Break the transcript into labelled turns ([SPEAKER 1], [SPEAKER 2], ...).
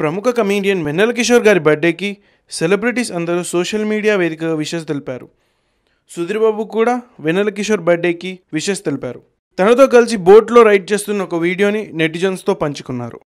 [SPEAKER 1] ప్రముఖ కమీడియన్ వెన్నెల కిషోర్ గారి బర్త్డేకి సెలబ్రిటీస్ అందరూ సోషల్ మీడియా వేదికగా విషెస్ తెలిపారు సుధీర్బాబు కూడా వెన్నెల కిషోర్ బర్త్డేకి విషెస్ తెలిపారు తనతో కలిసి బోట్లో రైడ్ చేస్తున్న ఒక వీడియోని నెటిజన్స్తో పంచుకున్నారు